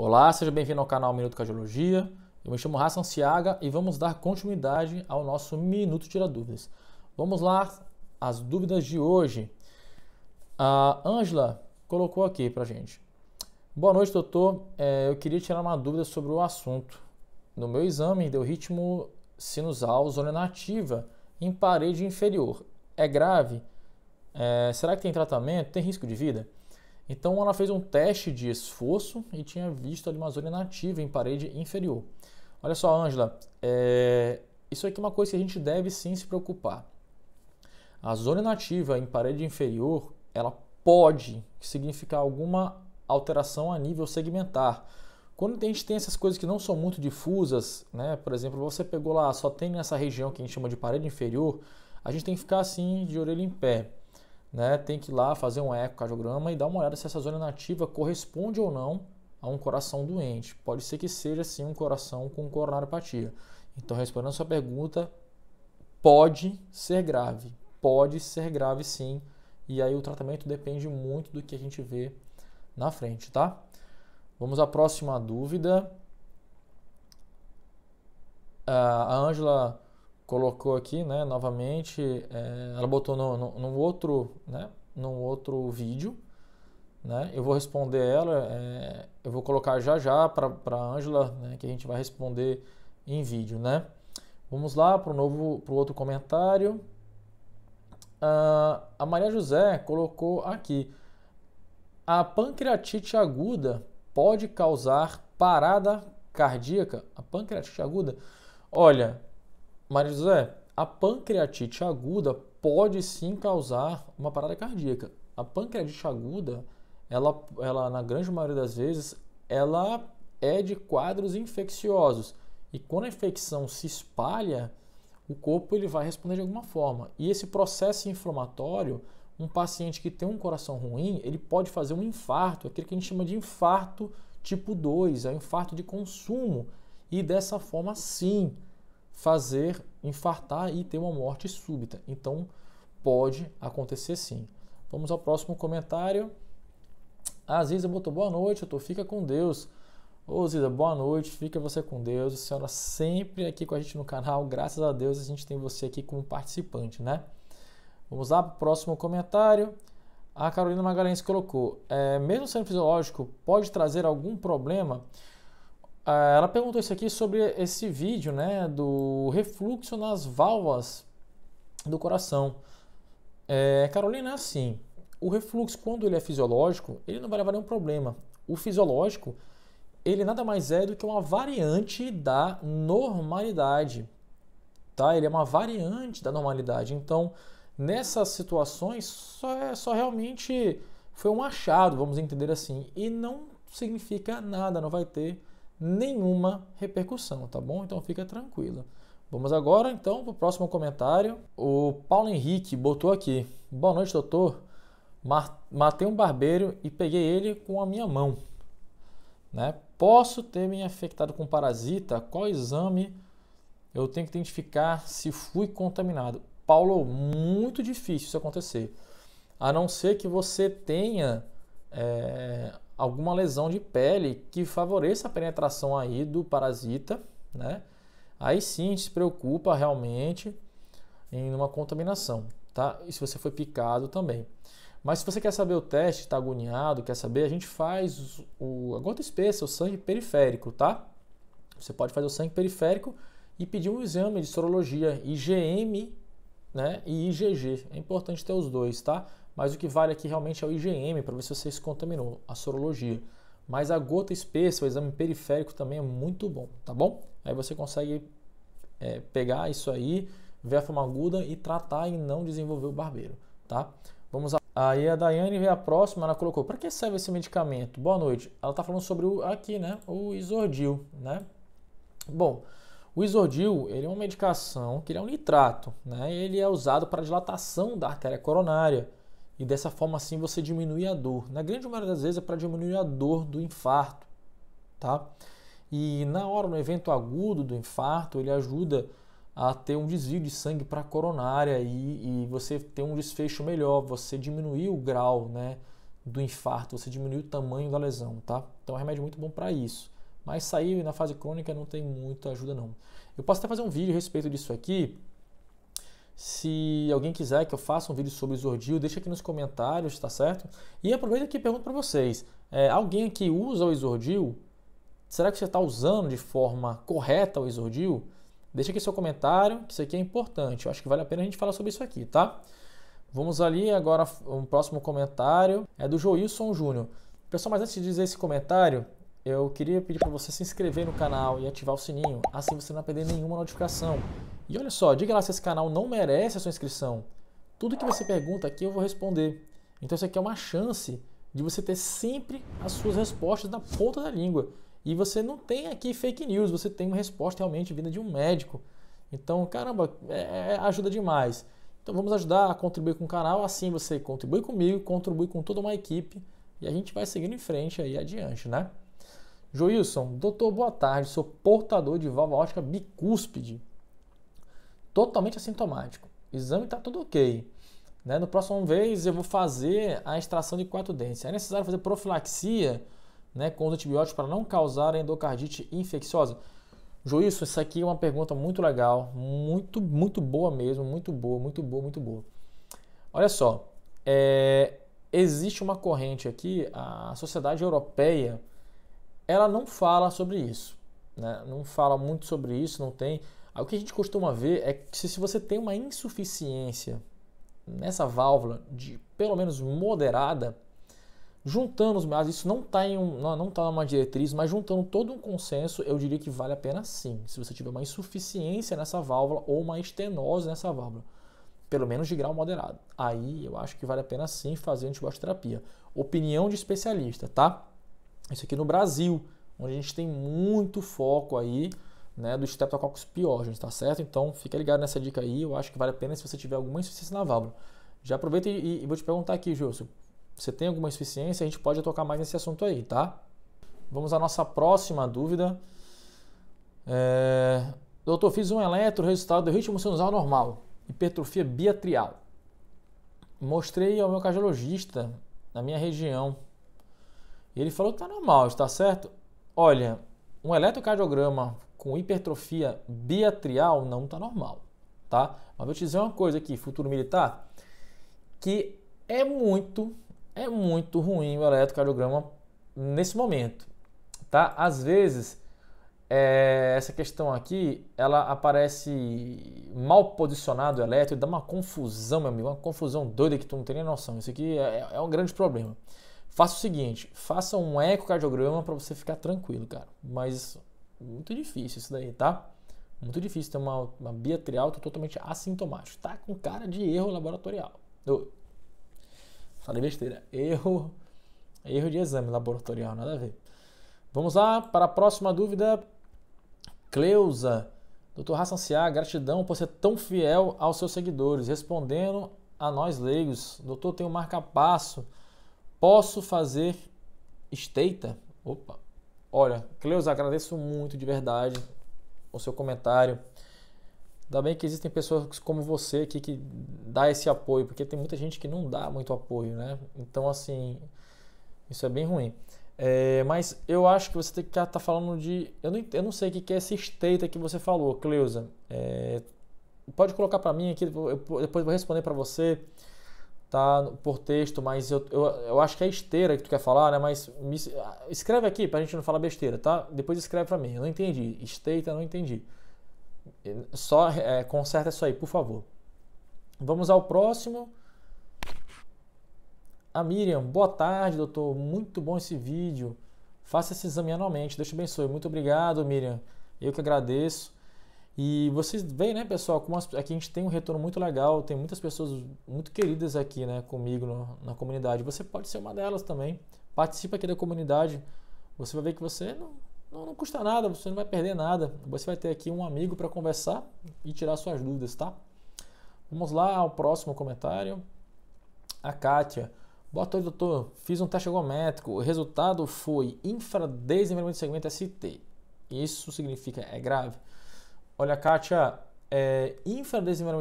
Olá, seja bem-vindo ao canal Minuto Cardiologia. Eu me chamo Hassan Ciaga e vamos dar continuidade ao nosso Minuto Tira Dúvidas. Vamos lá, as dúvidas de hoje. A Ângela colocou aqui pra gente. Boa noite, doutor. É, eu queria tirar uma dúvida sobre o assunto. No meu exame deu ritmo sinusal, zona nativa, em parede inferior. É grave? É, será que tem tratamento? Tem risco de vida? Então ela fez um teste de esforço e tinha visto ali uma zona inativa em parede inferior. Olha só, Ângela, é... isso aqui é uma coisa que a gente deve sim se preocupar. A zona inativa em parede inferior, ela pode significar alguma alteração a nível segmentar. Quando a gente tem essas coisas que não são muito difusas, né? por exemplo, você pegou lá, só tem nessa região que a gente chama de parede inferior, a gente tem que ficar assim de orelha em pé né, tem que ir lá fazer um ecocardiograma e dar uma olhada se essa zona nativa corresponde ou não a um coração doente. Pode ser que seja sim um coração com coronariopatia. Então, respondendo a sua pergunta, pode ser grave, pode ser grave sim. E aí o tratamento depende muito do que a gente vê na frente, tá? Vamos à próxima dúvida. Ah, a Ângela colocou aqui, né, novamente, é, ela botou no, no, num outro, né, num outro vídeo, né, eu vou responder ela, é, eu vou colocar já já para a Ângela, né, que a gente vai responder em vídeo, né. Vamos lá para o novo, para outro comentário. Ah, a Maria José colocou aqui, a pancreatite aguda pode causar parada cardíaca? A pancreatite aguda? Olha, Maria José, a pancreatite aguda pode sim causar uma parada cardíaca. A pancreatite aguda, ela, ela na grande maioria das vezes, ela é de quadros infecciosos. E quando a infecção se espalha, o corpo ele vai responder de alguma forma. E esse processo inflamatório, um paciente que tem um coração ruim, ele pode fazer um infarto, aquele que a gente chama de infarto tipo 2, é um infarto de consumo. E dessa forma, sim, fazer infartar e ter uma morte súbita. Então, pode acontecer sim. Vamos ao próximo comentário. A Ziza botou boa noite, eu tô, fica com Deus. Ô Ziza, boa noite, fica você com Deus. A senhora sempre aqui com a gente no canal, graças a Deus a gente tem você aqui como participante, né? Vamos lá para o próximo comentário. A Carolina Magalhães colocou: é, mesmo sendo fisiológico, pode trazer algum problema? Ah, ela perguntou isso aqui sobre esse vídeo, né, do refluxo nas válvulas do coração. É, Carolina, assim, o refluxo quando ele é fisiológico, ele não vai levar nenhum problema. O fisiológico, ele nada mais é do que uma variante da normalidade, tá? Ele é uma variante da normalidade. Então, nessas situações, só, é, só realmente foi um achado, vamos entender assim, e não significa nada, não vai ter nenhuma repercussão, tá bom? Então fica tranquilo. Vamos agora então para o próximo comentário. O Paulo Henrique botou aqui: Boa noite, doutor. Matei um barbeiro e peguei ele com a minha mão. Né? Posso ter me infectado com parasita? Qual exame eu tenho que identificar se fui contaminado? Paulo, muito difícil isso acontecer. A não ser que você tenha é, alguma lesão de pele que favoreça a penetração aí do parasita, né? Aí sim a gente se preocupa realmente em uma contaminação, tá? E se você foi picado também. Mas se você quer saber o teste, está agoniado, quer saber, a gente faz o, a gota espessa, o sangue periférico, tá? Você pode fazer o sangue periférico e pedir um exame de sorologia IgM né, e IgG. É importante ter os dois, tá? mas o que vale aqui realmente é o IgM para ver se você se contaminou, a sorologia. Mas a gota espessa, o exame periférico também é muito bom, tá bom? Aí você consegue é, pegar isso aí, ver a forma aguda e tratar e não desenvolver o barbeiro, tá? Vamos a... Aí a Daiane veio a próxima, ela colocou, para que serve esse medicamento? Boa noite. Ela tá falando sobre o aqui, né? O Isordil, né? Bom, o Isordil, ele é uma medicação que ele é um nitrato, né? Ele é usado para dilatação da artéria coronária e dessa forma assim você diminui a dor. Na grande maioria das vezes é para diminuir a dor do infarto, tá? E na hora, no evento agudo do infarto, ele ajuda a ter um desvio de sangue para a coronária e, e você ter um desfecho melhor, você diminuir o grau né, do infarto, você diminuir o tamanho da lesão, tá? Então é um remédio muito bom para isso. Mas sair na fase crônica não tem muita ajuda não. Eu posso até fazer um vídeo a respeito disso aqui, se alguém quiser que eu faça um vídeo sobre o Exordil, deixa aqui nos comentários, tá certo? E aproveita aqui e pergunto para vocês, é, alguém que usa o exordio, Será que você está usando de forma correta o exordio? Deixa aqui seu comentário, que isso aqui é importante. Eu acho que vale a pena a gente falar sobre isso aqui, tá? Vamos ali agora, um próximo comentário é do Joilson Júnior. Pessoal, mas antes de dizer esse comentário, eu queria pedir para você se inscrever no canal e ativar o sininho, assim você não vai perder nenhuma notificação. E olha só, diga lá se esse canal não merece a sua inscrição. Tudo que você pergunta aqui eu vou responder. Então isso aqui é uma chance de você ter sempre as suas respostas na ponta da língua. E você não tem aqui fake news, você tem uma resposta realmente vinda de um médico. Então, caramba, é, é ajuda demais. Então vamos ajudar a contribuir com o canal, assim você contribui comigo, contribui com toda uma equipe e a gente vai seguindo em frente aí adiante, né? Joilson, doutor, boa tarde, sou portador de válvula ótica bicúspide totalmente assintomático. Exame está tudo ok. Né? No próximo vez eu vou fazer a extração de quatro dentes. É necessário fazer profilaxia né, com os antibióticos para não causar endocardite infecciosa? Juízo, isso aqui é uma pergunta muito legal, muito, muito boa mesmo, muito boa, muito boa, muito boa. Olha só, é, existe uma corrente aqui, a sociedade europeia, ela não fala sobre isso, né? não fala muito sobre isso, não tem Aí, o que a gente costuma ver é que se você tem uma insuficiência nessa válvula de pelo menos moderada, juntando os meados, isso não está em um, não está numa diretriz, mas juntando todo um consenso, eu diria que vale a pena sim, se você tiver uma insuficiência nessa válvula ou uma estenose nessa válvula, pelo menos de grau moderado. Aí eu acho que vale a pena sim fazer antibioterapia. Opinião de especialista, tá? Isso aqui no Brasil, onde a gente tem muito foco aí né, do Streptococcus pyogenes, tá certo? Então fica ligado nessa dica aí, eu acho que vale a pena se você tiver alguma insuficiência na válvula. Já aproveita e, e vou te perguntar aqui, Júlio, você tem alguma insuficiência? A gente pode tocar mais nesse assunto aí, tá? Vamos à nossa próxima dúvida. É... Doutor, fiz um eletro, resultado do ritmo sinusal normal, hipertrofia biatrial. Mostrei ao meu cardiologista na minha região. Ele falou que tá normal, está certo? Olha, um eletrocardiograma com hipertrofia biatrial não está normal, tá? Mas vou te dizer uma coisa aqui, futuro militar, que é muito, é muito ruim o eletrocardiograma nesse momento, tá? Às vezes, é, essa questão aqui, ela aparece mal posicionado o e dá uma confusão, meu amigo, uma confusão doida que tu não tem nem noção. Isso aqui é, é, é um grande problema. Faça o seguinte, faça um ecocardiograma para você ficar tranquilo, cara. Mas muito difícil isso daí, tá? Muito difícil ter uma, uma bia totalmente assintomático. Tá com cara de erro laboratorial. Eu, falei besteira. Erro, erro de exame laboratorial, nada a ver. Vamos lá para a próxima dúvida. Cleusa. doutor Hassan gratidão por ser tão fiel aos seus seguidores, respondendo a nós leigos. Doutor, tenho marca-passo. Posso fazer esteita? Opa, Olha, Cleusa, agradeço muito de verdade o seu comentário. Ainda bem que existem pessoas como você aqui que dá esse apoio, porque tem muita gente que não dá muito apoio, né? Então, assim, isso é bem ruim. É, mas eu acho que você tem que estar tá, tá falando de. Eu não, eu não sei o que é esse estreita que você falou, Cleusa. É, pode colocar para mim aqui, eu, depois eu vou responder para você tá por texto, mas eu, eu, eu, acho que é esteira que tu quer falar, né? Mas me, ah, escreve aqui pra gente não falar besteira, tá? Depois escreve pra mim. Eu não entendi. Esteita, não entendi. Só é, conserta isso aí, por favor. Vamos ao próximo. A Miriam, boa tarde, doutor. Muito bom esse vídeo. Faça esse exame anualmente. Deus te abençoe. Muito obrigado, Miriam. Eu que agradeço. E vocês veem, né, pessoal, como aqui a gente tem um retorno muito legal, tem muitas pessoas muito queridas aqui, né, comigo no, na comunidade. Você pode ser uma delas também. Participe aqui da comunidade. Você vai ver que você não, não, não custa nada, você não vai perder nada. Você vai ter aqui um amigo para conversar e tirar suas dúvidas, tá? Vamos lá ao próximo comentário. A Kátia. Boa tarde, doutor. Fiz um teste ergométrico. O resultado foi infradesenvolvimento do segmento ST. Isso significa é grave? Olha, Kátia, é,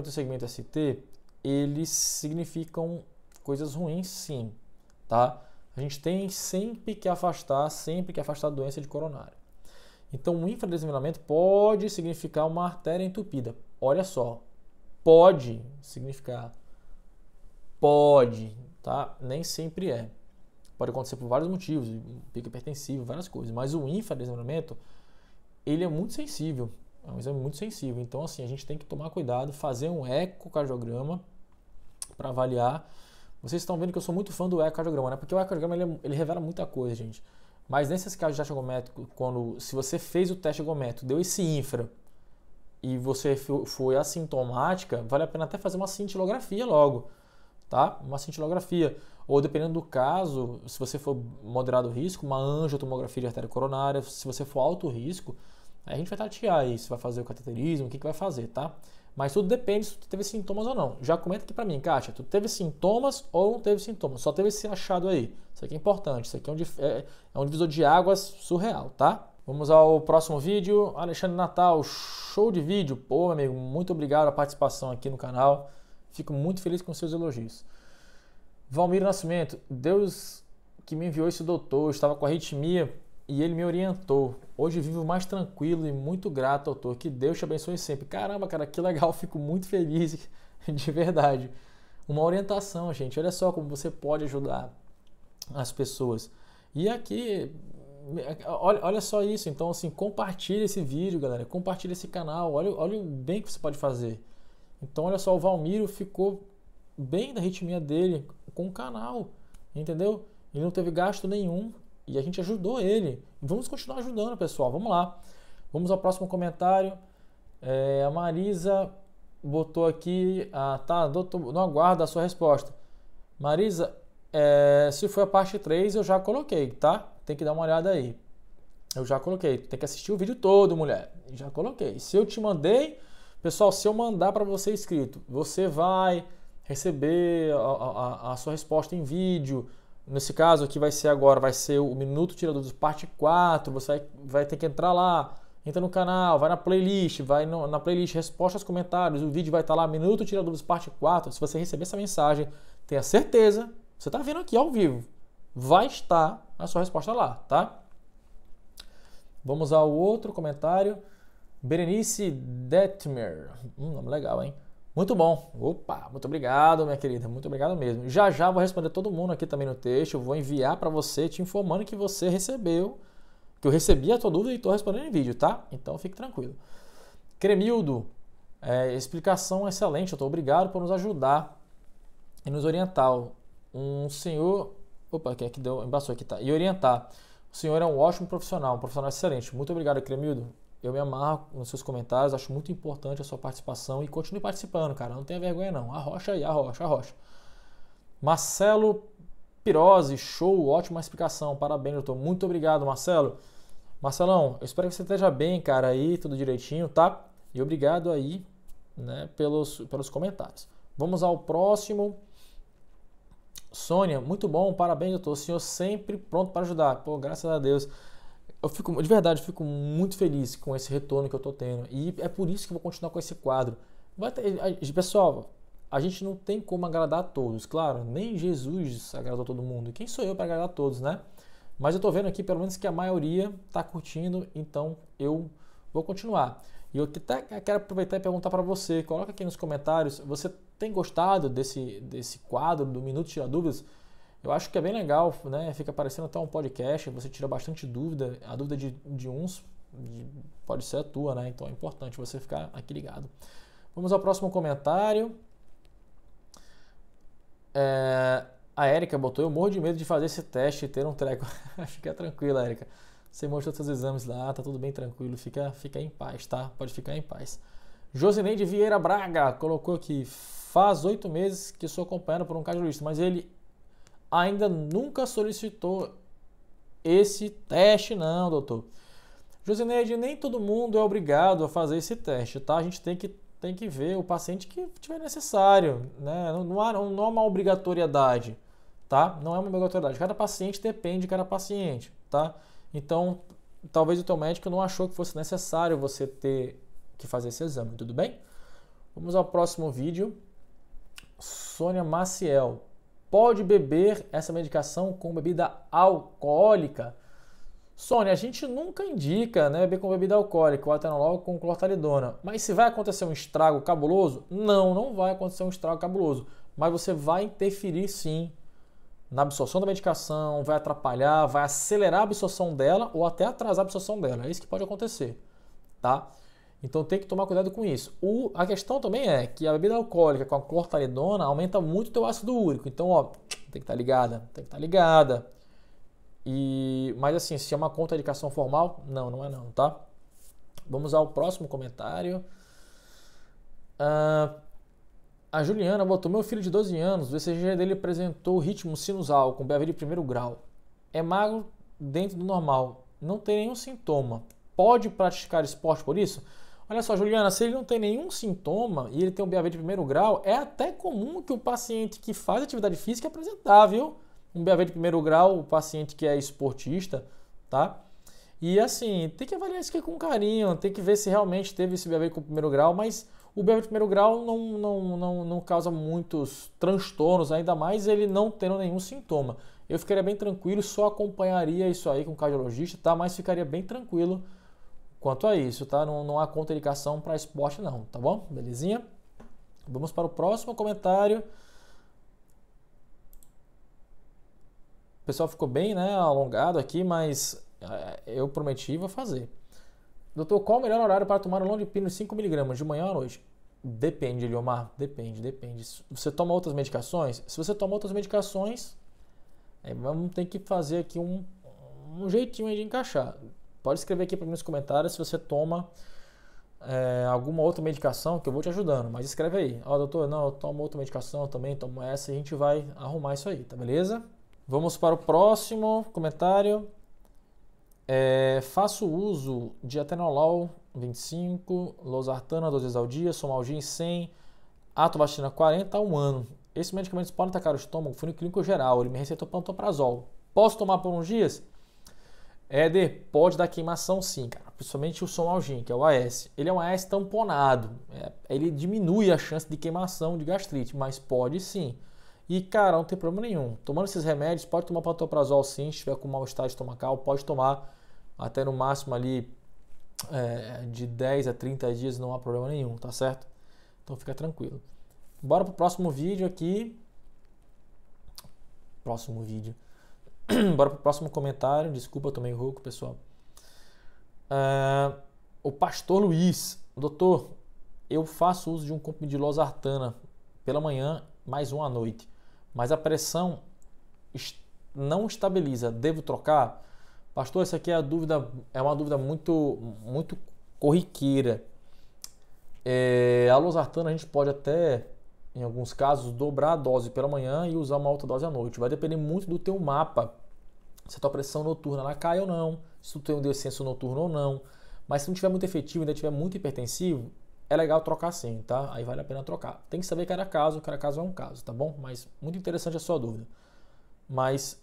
do segmento ST, eles significam coisas ruins, sim, tá? A gente tem sempre que afastar, sempre que afastar a doença de coronário. Então, o infradesmembramento pode significar uma artéria entupida. Olha só, pode significar, pode, tá? Nem sempre é. Pode acontecer por vários motivos, pico hipertensivo, várias coisas. Mas o infradesmembramento, ele é muito sensível. É um exame muito sensível. Então, assim, a gente tem que tomar cuidado, fazer um ecocardiograma para avaliar. Vocês estão vendo que eu sou muito fã do ecocardiograma, né? Porque o ecocardiograma ele, é ele revela muita coisa, gente. Mas nesses casos de teste ergométrico, quando se você fez o teste ergométrico, deu esse infra e você foi assintomática, vale a pena até fazer uma cintilografia logo, tá? Uma cintilografia. Ou dependendo do caso, se você for moderado risco, uma angiotomografia de artéria coronária, se você for alto risco, Aí a gente vai tatear se vai fazer o cateterismo, o que, que vai fazer, tá? Mas tudo depende se tu teve sintomas ou não. Já comenta aqui para mim, Kátia, tu teve sintomas ou não teve sintomas? Só teve esse achado aí. Isso aqui é importante, isso aqui é um, é, é um divisor de águas surreal, tá? Vamos ao próximo vídeo. Alexandre Natal, show de vídeo. Pô, amigo, muito obrigado a participação aqui no canal. Fico muito feliz com seus elogios. Valmir Nascimento, Deus que me enviou esse doutor, eu estava com arritmia e ele me orientou. Hoje vivo mais tranquilo e muito grato, autor. Que Deus te abençoe sempre. Caramba, cara, que legal. Fico muito feliz, de verdade. Uma orientação, gente. Olha só como você pode ajudar as pessoas. E aqui, olha, olha só isso. Então, assim, compartilha esse vídeo, galera. Compartilha esse canal. Olha, olha o bem que você pode fazer. Então, olha só, o Valmiro ficou bem da ritmia dele com o canal, entendeu? Ele não teve gasto nenhum e a gente ajudou ele. Vamos continuar ajudando, pessoal. Vamos lá. Vamos ao próximo comentário. É, a Marisa botou aqui. Ah, tá, doutor, não aguardo a sua resposta. Marisa, é, se foi a parte 3, eu já coloquei, tá? Tem que dar uma olhada aí. Eu já coloquei. Tem que assistir o vídeo todo, mulher. Já coloquei. Se eu te mandei, pessoal, se eu mandar para você escrito, você vai receber a, a, a sua resposta em vídeo Nesse caso aqui vai ser agora, vai ser o Minuto Tira Dúvidas parte 4. Você vai, ter que entrar lá, entra no canal, vai na playlist, vai no, na playlist Respostas, Comentários, o vídeo vai estar tá lá, Minuto Tira Dúvidas parte 4. Se você receber essa mensagem, tenha certeza, você está vendo aqui ao vivo, vai estar a sua resposta lá, tá? Vamos ao outro comentário. Berenice Detmer. Um nome legal, hein? Muito bom. Opa, muito obrigado, minha querida. Muito obrigado mesmo. Já já vou responder todo mundo aqui também no texto. Eu vou enviar para você te informando que você recebeu, que eu recebi a tua dúvida e estou respondendo em vídeo, tá? Então fique tranquilo. Cremildo, é, explicação excelente. Eu estou obrigado por nos ajudar e nos orientar. Um senhor. Opa, que aqui é deu. Embaçou aqui, tá? E orientar. O senhor é um ótimo profissional, um profissional excelente. Muito obrigado, Cremildo. Eu me amarro nos seus comentários, acho muito importante a sua participação e continue participando, cara. Não tenha vergonha, não. Arrocha aí, arrocha, arrocha. Marcelo Pirose, show, ótima explicação. Parabéns, doutor. Muito obrigado, Marcelo. Marcelão, eu espero que você esteja bem, cara, aí, tudo direitinho, tá? E obrigado aí, né, pelos, pelos comentários. Vamos ao próximo. Sônia, muito bom, parabéns, doutor. O senhor sempre pronto para ajudar. Pô, graças a Deus eu fico, de verdade, eu fico muito feliz com esse retorno que eu estou tendo. E é por isso que eu vou continuar com esse quadro. Ter, pessoal, a gente não tem como agradar a todos, claro, nem Jesus agradou todo mundo. Quem sou eu para agradar a todos, né? Mas eu estou vendo aqui pelo menos que a maioria está curtindo, então eu vou continuar. E eu até quero aproveitar e perguntar para você, coloca aqui nos comentários, você tem gostado desse, desse quadro do Minuto Tira Dúvidas? Eu acho que é bem legal, né? Fica parecendo até um podcast, você tira bastante dúvida, a dúvida de, de uns pode ser a tua, né? Então é importante você ficar aqui ligado. Vamos ao próximo comentário. É, a Érica botou, eu morro de medo de fazer esse teste e ter um treco. fica tranquila, Érica. Você mostrou seus exames lá, tá tudo bem tranquilo, fica, fica em paz, tá? Pode ficar em paz. Josineide Vieira Braga colocou aqui, faz oito meses que sou acompanhado por um cardiologista, mas ele ainda nunca solicitou esse teste, não, doutor. Josineide, nem todo mundo é obrigado a fazer esse teste, tá? A gente tem que, tem que ver o paciente que tiver necessário, né? Não, não, há, não há uma obrigatoriedade, tá? Não é uma obrigatoriedade. Cada paciente depende de cada paciente, tá? Então, talvez o teu médico não achou que fosse necessário você ter que fazer esse exame, tudo bem? Vamos ao próximo vídeo. Sônia Maciel pode beber essa medicação com bebida alcoólica? Sônia, a gente nunca indica né, beber com bebida alcoólica, o atenolol com clortalidona. Mas se vai acontecer um estrago cabuloso? Não, não vai acontecer um estrago cabuloso. Mas você vai interferir sim na absorção da medicação, vai atrapalhar, vai acelerar a absorção dela ou até atrasar a absorção dela. É isso que pode acontecer, tá? Então tem que tomar cuidado com isso. O, a questão também é que a bebida alcoólica com a clortalidona aumenta muito o teu ácido úrico. Então, ó, tem que estar tá ligada, tem que estar tá ligada. E, mas assim, se é uma contraindicação formal, não, não é não, tá? Vamos ao próximo comentário. Ah, a Juliana botou, meu filho de 12 anos, o ECG dele apresentou ritmo sinusal com BAV de primeiro grau. É magro dentro do normal, não tem nenhum sintoma. Pode praticar esporte por isso? Olha só, Juliana, se ele não tem nenhum sintoma e ele tem um BAV de primeiro grau, é até comum que o paciente que faz atividade física apresentar, viu? Um BAV de primeiro grau, o paciente que é esportista, tá? E assim, tem que avaliar isso aqui com carinho, tem que ver se realmente teve esse BAV com primeiro grau, mas o BAV de primeiro grau não, não, não, não causa muitos transtornos, ainda mais ele não tendo nenhum sintoma. Eu ficaria bem tranquilo, só acompanharia isso aí com o cardiologista, tá? Mas ficaria bem tranquilo quanto a isso, tá? Não, não há contraindicação para esporte não, tá bom? Belezinha? Vamos para o próximo comentário. O pessoal ficou bem né, alongado aqui, mas é, eu prometi e vou fazer. Doutor, qual o melhor horário para tomar o pino 5mg, de manhã ou à noite? Depende, Eliomar. Depende, depende. Você toma outras medicações? Se você toma outras medicações, é, vamos ter que fazer aqui um, um jeitinho de encaixar. Pode escrever aqui para mim nos comentários se você toma é, alguma outra medicação que eu vou te ajudando. Mas escreve aí. Ó, oh, doutor, não, eu tomo outra medicação eu também, tomo essa e a gente vai arrumar isso aí, tá beleza? Vamos para o próximo comentário. É, faço uso de atenolol 25, losartana 12 vezes ao dia, somalgin 100, atobaxina 40 há um ano. Esses medicamentos podem atacar o estômago, fundo clínico geral. Ele me receitou pantoprazol. Posso tomar por uns dias? Éder pode dar queimação sim, cara. Principalmente o somalgin, que é o AS. Ele é um AS tamponado. É, ele diminui a chance de queimação de gastrite, mas pode sim. E, cara, não tem problema nenhum. Tomando esses remédios, pode tomar pantoprazol sim. Se estiver com mal-estar estomacal, pode tomar até no máximo ali é, de 10 a 30 dias, não há problema nenhum, tá certo? Então fica tranquilo. Bora pro próximo vídeo aqui. Próximo vídeo. Bora pro próximo comentário. Desculpa, eu tomei rouco, pessoal. Uh, o pastor Luiz, doutor, eu faço uso de um comprimido de losartana pela manhã, mais um à noite, mas a pressão não estabiliza. Devo trocar? Pastor, essa aqui é a dúvida, é uma dúvida muito, muito corriqueira. É, a losartana a gente pode até em alguns casos, dobrar a dose pela manhã e usar uma alta dose à noite. Vai depender muito do teu mapa, se a tua pressão noturna ela cai ou não, se tu tem um descenso noturno ou não. Mas se não tiver muito efetivo, ainda tiver muito hipertensivo, é legal trocar sim, tá? Aí vale a pena trocar. Tem que saber cada caso, cada caso é um caso, tá bom? Mas muito interessante a sua dúvida. Mas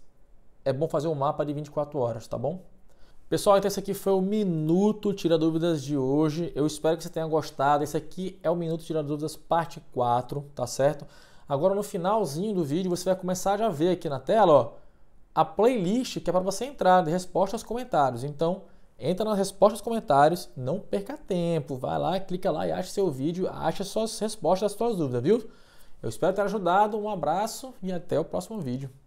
é bom fazer um mapa de 24 horas, tá bom? Pessoal, então esse aqui foi o Minuto Tira Dúvidas de hoje. Eu espero que você tenha gostado. Esse aqui é o Minuto Tira Dúvidas parte 4, tá certo? Agora no finalzinho do vídeo você vai começar a ver aqui na tela, ó, a playlist que é para você entrar de respostas aos comentários. Então, entra nas respostas aos comentários, não perca tempo. Vai lá, clica lá e acha seu vídeo, acha suas respostas às suas dúvidas, viu? Eu espero ter ajudado. Um abraço e até o próximo vídeo.